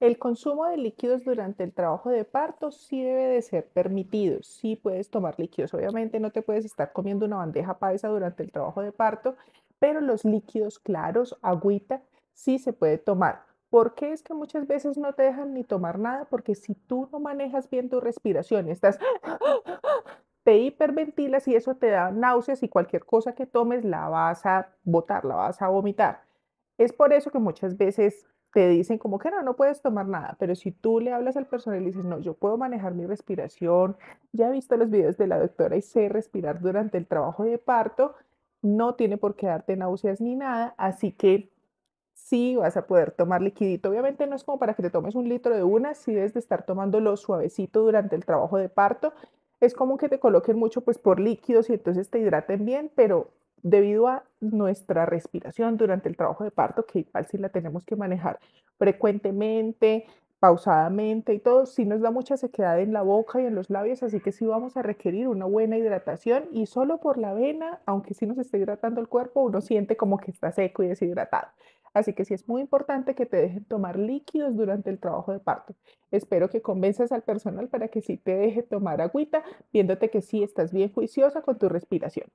El consumo de líquidos durante el trabajo de parto sí debe de ser permitido, sí puedes tomar líquidos. Obviamente no te puedes estar comiendo una bandeja paisa durante el trabajo de parto, pero los líquidos claros, agüita, sí se puede tomar. ¿Por qué es que muchas veces no te dejan ni tomar nada? Porque si tú no manejas bien tu respiración, estás, te hiperventilas y eso te da náuseas y cualquier cosa que tomes la vas a botar, la vas a vomitar. Es por eso que muchas veces te dicen como que no, no puedes tomar nada, pero si tú le hablas al personal y dices, no, yo puedo manejar mi respiración, ya he visto los videos de la doctora y sé respirar durante el trabajo de parto, no tiene por qué darte náuseas ni nada, así que sí vas a poder tomar liquidito. Obviamente no es como para que te tomes un litro de una, si debes de estar tomándolo suavecito durante el trabajo de parto. Es como que te coloquen mucho pues por líquidos y entonces te hidraten bien, pero debido a nuestra respiración durante el trabajo de parto, que igual si la tenemos que manejar frecuentemente, pausadamente y todo, si nos da mucha sequedad en la boca y en los labios, así que sí vamos a requerir una buena hidratación y solo por la vena, aunque sí nos esté hidratando el cuerpo, uno siente como que está seco y deshidratado. Así que sí es muy importante que te dejen tomar líquidos durante el trabajo de parto. Espero que convenzas al personal para que sí te deje tomar agüita, viéndote que sí estás bien juiciosa con tu respiración.